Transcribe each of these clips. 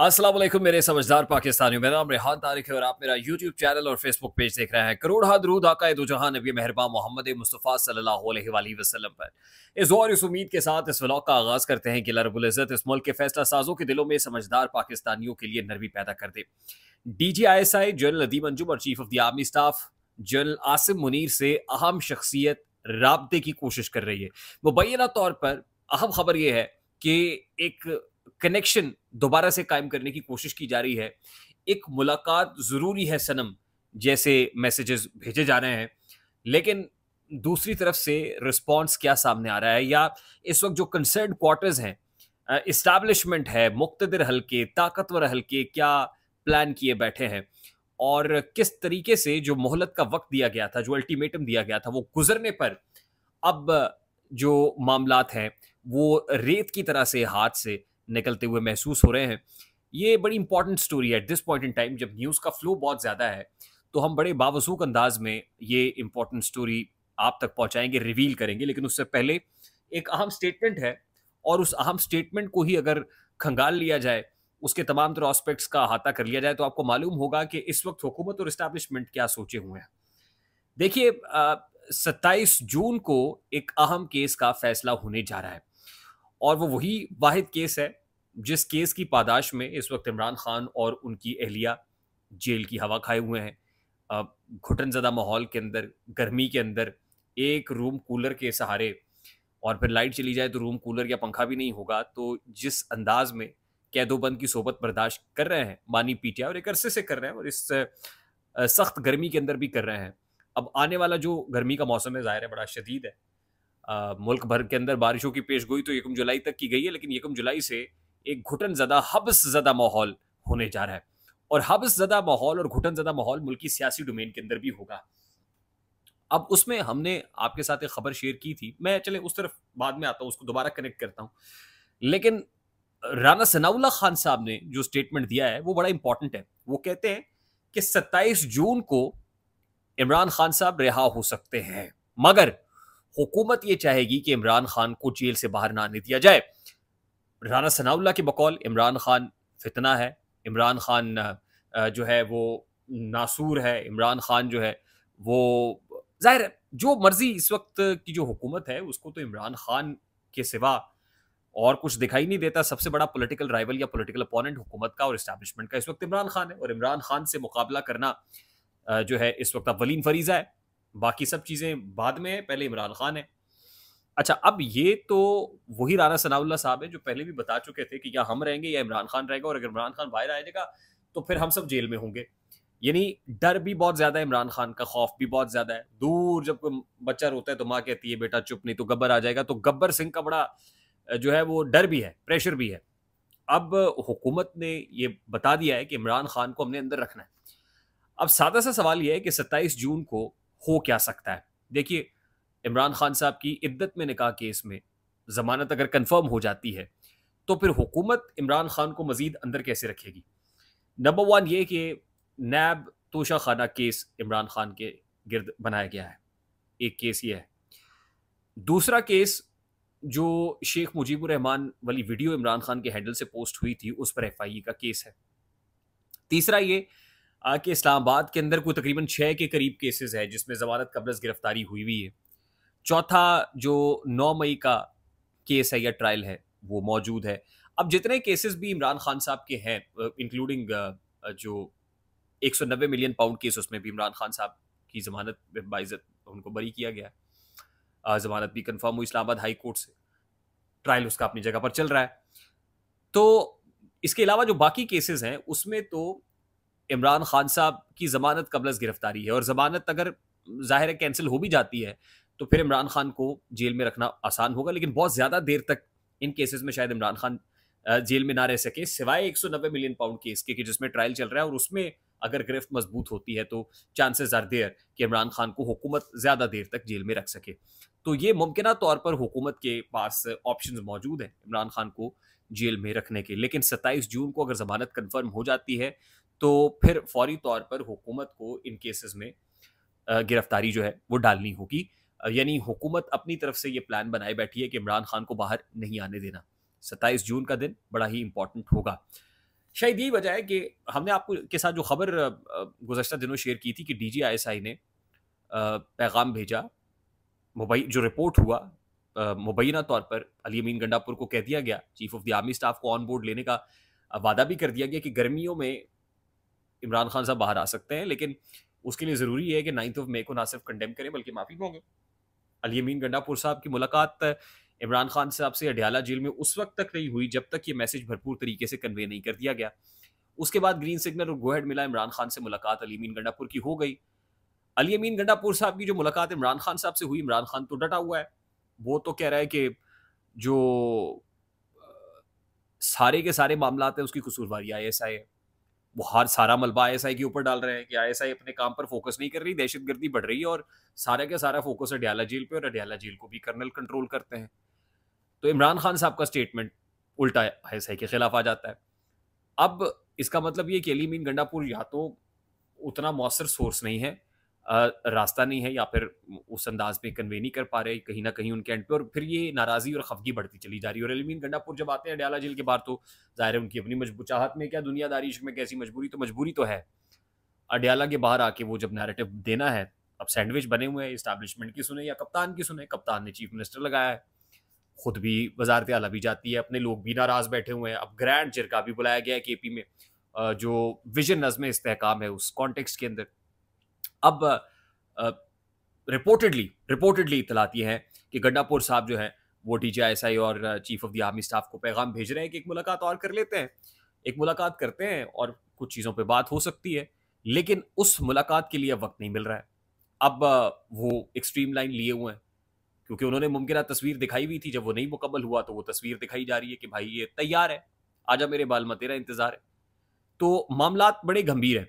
असलम मेरे समझदार पाकिस्तानियों मेरा नाम रेहान तारिक है और आप मेरा यूट्यूब चैनल और फेसबुक पेज देख रहे हैं करोड़ हाथ रूद दो जहां नबी मेहरबा मोहम्मद मुस्तफ़ा सल्लल्लाहु अलैहि वसल्लम पर इस और इस उम्मीद के साथ इस व्लॉग का आगाज़ करते हैं कि लरबुल्ज़त इस मुल्क के फैसला साजों के दिलों में समझदार पाकिस्तानियों के लिए नरमी पैदा कर दे D G I S I general Adeem Anjum और chief of the army staff general Asim Munir से अहम शख्सियत रबते की कोशिश कर रही है मुबैना तौर पर अहम खबर यह है कि एक कनेक्शन दोबारा से कायम करने की कोशिश की जा रही है एक मुलाकात ज़रूरी है सनम जैसे मैसेजेस भेजे जा रहे हैं लेकिन दूसरी तरफ से रिस्पॉन्स क्या सामने आ रहा है या इस वक्त जो कंसर्न क्वार्टर्स हैं इस्टेब्लिशमेंट है मुख्तर हल्के ताकतवर हल्के क्या प्लान किए बैठे हैं और किस तरीके से जो मोहलत का वक्त दिया गया था जो अल्टीमेटम दिया गया था वो गुजरने पर अब जो मामला हैं वो रेत की तरह से हाथ से निकलते हुए महसूस हो रहे हैं ये बड़ी इंपॉर्टेंट स्टोरी है at this point in time जब न्यूज़ का फ्लो बहुत ज़्यादा है तो हम बड़े बावसूक अंदाज में ये इंपॉर्टेंट स्टोरी आप तक पहुंचाएंगे रिवील करेंगे लेकिन उससे पहले एक अहम स्टेटमेंट है और उस अहम स्टेटमेंट को ही अगर खंगाल लिया जाए उसके तमाम तरह ऑस्पेक्ट्स का अहाता कर लिया जाए तो आपको मालूम होगा कि इस वक्त हुकूमत और इस्टेब्लिशमेंट क्या सोचे हुए हैं देखिए सत्ताईस जून को एक अहम केस का फैसला होने जा रहा है और वो वही वाहिद केस है जिस केस की पादाश में इस वक्त इमरान खान और उनकी अहलिया जेल की हवा खाए हुए हैं घुटन ज़दा माहौल के अंदर गर्मी के अंदर एक रूम कूलर के सहारे और फिर लाइट चली जाए तो रूम कूलर या पंखा भी नहीं होगा तो जिस अंदाज में कैदोबंद की सोबत बर्दाश्त कर रहे हैं मानी पीटिया और एक अरसे से कर रहे हैं और इस सख्त गर्मी के अंदर भी कर रहे हैं अब आने वाला जो गर्मी का मौसम है ज़ाहिर है बड़ा शदीद है मुल्क भर के अंदर बारिशों की पेश गोई तो यकम जुलाई तक की गई है लेकिन यकम जुलाई से एक घुटन ज़दा हबस ज़दा माहौल होने जा रहा है और हबस ज़दा माहौल और घुटन ज़दा माहौल मुल्क की सियासी डोमेन के अंदर भी होगा अब उसमें हमने आपके साथ एक खबर शेयर की थी मैं चले उस तरफ बाद में आता हूँ उसको दोबारा कनेक्ट करता हूँ लेकिन राना सनाउल्ला खान साहब ने जो स्टेटमेंट दिया है वो बड़ा इंपॉर्टेंट है वो कहते हैं कि 27 जून को इमरान खान साहब रिहा हो सकते हैं मगर हुकूमत ये चाहेगी कि इमरान खान को जेल से बाहर ना आने दिया जाए राना सनाउल्ला के बकौल इमरान खान फितना है इमरान खान जो है वो नासूर है इमरान खान जो है वो जाहिर जो मर्जी इस वक्त की जो हुकूमत है उसको तो इमरान खान के सिवा और कुछ दिखाई नहीं देता सबसे बड़ा पॉलिटिकल राइवल या पॉलिटिकल अपोनेंट हुकूमत का और इस्टेब्लिशमेंट का इस वक्त इमरान खान है और इमरान खान से मुकाबला करना जो है इस वक्त अब फरीजा है बाकी सब चीज़ें बाद में है पहले इमरान खान है अच्छा अब ये तो वही राना सनाउल्ला साहब है जो पहले भी बता चुके थे कि या हम रहेंगे या इमरान खान रहेगा और अगर इमरान खान बाहर आ जाएगा तो फिर हम सब जेल में होंगे यानी डर भी बहुत ज़्यादा है इमरान खान का खौफ भी बहुत ज़्यादा है दूर जब कोई बच्चा रोता है तो माँ कहती है बेटा चुप नहीं तो गब्बर आ जाएगा तो गब्बर सिंह का बड़ा जो है वो डर भी है प्रेशर भी है अब हुकूमत ने ये बता दिया है कि इमरान खान को हमने अंदर रखना है अब सादा सा सवाल यह है कि 27 जून को हो क्या सकता है देखिए इमरान खान साहब की इद्दत में निकाह केस में ज़मानत अगर कन्फर्म हो जाती है तो फिर हुकूमत इमरान खान को मज़ीद अंदर कैसे रखेगी नंबर वन ये कि नैब तोशा खाना केस इमरान खान के गिरद बनाया गया है एक केस ये है दूसरा केस जो शेख मुजीबुर रहमान वाली वीडियो इमरान खान के हैंडल से पोस्ट हुई थी उस पर एफ का केस है तीसरा ये कि इस्लामाबाद के अंदर कोई तकरीबन छः के करीब केसेस है जिसमें जमानत कब्रज गिरफ्तारी हुई हुई है चौथा जो नौ मई का केस है या ट्रायल है वो मौजूद है अब जितने केसेस भी इमरान खान साहब के हैं इंक्लूडिंग जो 190 मिलियन पाउंड केस उसमें भी इमरान खान साहब की जमानत बाइजत उनको बरी किया गया जमानत भी कन्फर्म हुई इस्लामाबाद हाई कोर्ट से ट्रायल उसका अपनी जगह पर चल रहा है तो इसके अलावा जो बाकी केसेस हैं उसमें तो इमरान खान साहब की ज़मानत कबलस गिरफ्तारी है और ज़मानत अगर ज़ाहिर है कैंसिल हो भी जाती है तो फिर इमरान खान को जेल में रखना आसान होगा लेकिन बहुत ज़्यादा देर तक इन केसेस में शायद इमरान खान जेल में ना रह सके सिवाय नब्बे मिलियन पाउंड केस के कि जिसमें ट्रायल चल रहा है और उसमें अगर गिरफ्त मजबूत होती है तो चांसेस आर देयर कि इमरान खान को हुकूमत ज़्यादा देर तक जेल में रख सके तो ये मुमकिन तौर पर हुकूमत के पास ऑप्शन मौजूद हैं इमरान खान को जेल में रखने के लेकिन सत्ताईस जून को अगर जमानत कन्फर्म हो जाती है तो फिर फौरी तौर पर हुकूमत को इन केसेस में गिरफ्तारी जो है वो डालनी होगी यानी हुकूमत अपनी तरफ से ये प्लान बनाए बैठी है कि इमरान खान को बाहर नहीं आने देना सत्ताईस जून का दिन बड़ा ही इम्पोर्टेंट होगा शायद यही वजह है कि हमने आपको के साथ जो खबर गुजशत दिनों शेयर की थी कि डी जी आई एस आई ने पैगाम भेजा मुबई जो रिपोर्ट हुआ मुबैना तौर पर अली अमीन गंडापुर को कह दिया गया chief of the army staff को ऑन बोर्ड लेने का वादा भी कर दिया गया कि गर्मियों में इमरान खान साहब बाहर आ सकते हैं लेकिन उसके लिए ज़रूरी है कि नाइन्थ ऑफ मे को ना सिर्फ कंडेम करें बल्कि माफ़ी अली अलीमीन गंडापुर साहब की मुलाकात इमरान खान साहब से अडियाला जेल में उस वक्त तक नहीं हुई जब तक ये मैसेज भरपूर तरीके से कन्वे नहीं कर दिया गया उसके बाद ग्रीन सिग्नल और गोहेड मिला इमरान खान से मुलाकात अलीमीन गंडापुर की हो गई अली अमीन गंडापुर साहब की जो मुलाकात इमरान खान साहब से हुई इमरान खान तो डटा हुआ है वो तो कह रहा है कि जो सारे के सारे मामला हैं उसकी कसूरवारी आई एस आई है हर सारा मलबा आई के ऊपर डाल रहे हैं कि आई अपने काम पर फोकस नहीं कर रही दहशत गर्दी बढ़ रही है और सारा का सारा फोकस अडियाला झील पर और अडियाला झील को भी कर्नल कंट्रोल करते हैं तो इमरान खान साहब का स्टेटमेंट उल्टा आई के खिलाफ आ जाता है अब इसका मतलब ये केली मीन गंडापुर या तो उतना मौसर सोर्स नहीं है रास्ता नहीं है या फिर उस अंदाज में कन्वे नहीं कर पा रहे कहीं ना कहीं उनके एंड पे और फिर ये नाराज़गी और खफगी बढ़ती चली जा रही है और अलमीन गंडापुर जब आते हैं अडयाला जेल के बाहर तो ज़ाहिर है उनकी अपनी मजबूर चाहत में क्या दुनियादारी इश्क में कैसी मजबूरी तो मजबूरी तो है अडयाला के बाहर आके वो जब नैरेटिव देना है अब सैंडविच बने हुए हैं इस्टेब्लिशमेंट की सुने या कप्तान की सुने कप्तान ने चीफ मिनिस्टर लगाया है खुद भी वजारत आला भी जाती है अपने लोग भी नाराज़ बैठे हुए हैं अब ग्रैंड चिरका भी बुलाया गया है के में जो विजन नज़म इसकाम है उस कॉन्टेक्स्ट के अंदर अब रिपोर्टेडली रिपोर्टेडली इतलाती है कि गड्डापुर साहब जो है वो डी आई एस आई और chief of the army staff को पैगाम भेज रहे हैं कि एक मुलाकात और कर लेते हैं एक मुलाकात करते हैं और कुछ चीज़ों पर बात हो सकती है लेकिन उस मुलाकात के लिए वक्त नहीं मिल रहा है अब वो एक्सट्रीम लाइन लिए हुए हैं क्योंकि उन्होंने मुमकिन तस्वीर दिखाई हुई थी जब वो नहीं मुकम्मल हुआ तो वो तस्वीर दिखाई जा रही है कि भाई ये तैयार है आजा मेरे बाल में तेरा इंतज़ार है तो मामला बड़े गंभीर हैं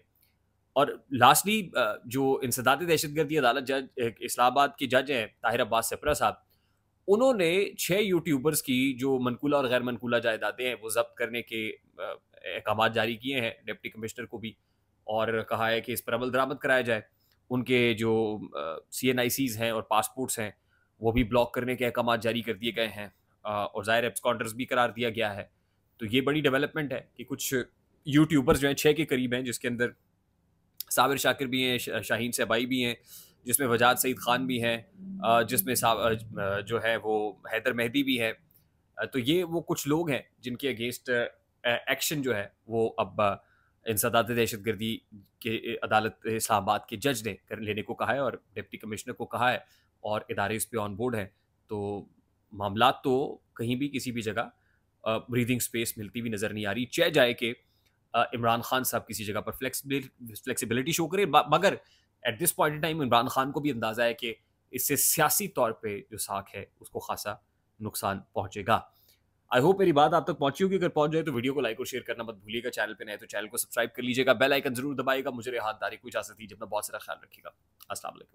और लास्टली जो इंसदात दहशत गर्दी अदालत जज इस्लाबाद के जज हैं ताहिर अब्बास सप्रा साहब उन्होंने छः यूट्यूबर्स की जो मनकूला और गैर मनकूला जायदादें हैं वो जब्त करने के अहकाम जारी किए हैं डिप्टी कमिश्नर को भी और कहा है कि इस पर अमल दरामद कराया जाए उनके जो सी एन आई सीज़ हैं और पासपोर्ट्स हैं वो भी ब्लॉक करने के अहकाम जारी कर दिए गए हैं और ज़ाहिर एब्सकॉन्टर्स भी करार दिया गया है तो ये बड़ी डेवलपमेंट है कि कुछ यूट्यूबर्स जो हैं छः के करीब हैं जिसके अंदर साबिर शाकिर भी हैं शाहीन सेबाई भी हैं जिसमें वजाद सईद खान भी हैं जिसमें जो है वो हैदर मेहदी भी है तो ये वो कुछ लोग हैं जिनके अगेंस्ट एक्शन जो है वो अब इंसदात दहशत गर्दी के अदालत इस्लामाबाद के जज ने कर लेने को कहा है और डिप्टी कमिश्नर को कहा है और इदारे इस पर ऑन बोर्ड हैं तो मामला तो कहीं भी किसी भी जगह ब्रीदिंग स्पेस मिलती हुई नज़र नहीं आ रही चाहे जाए कि इमरान खान साहब किसी जगह पर फ्लेक्सिबिलिटी शो करें मगर at this point time Imran Khan को भी अंदाज़ा है कि इससे सियासी तौर पर जो साख है उसको खासा नुकसान पहुंचेगा आई होप मेरी बात आप तक पहुंची होगी अगर पहुंच जाए तो वीडियो को लाइक और शेयर करना मत भूलिएगा चैनल पे नए तो चैनल को सब्सक्राइब कर लीजिएगा बेल आइकन जरूर दबाएगा मुझे रेहानदारी को इजाजत दीजिए अपना बहुत सारा ख्याल रखिएगा असला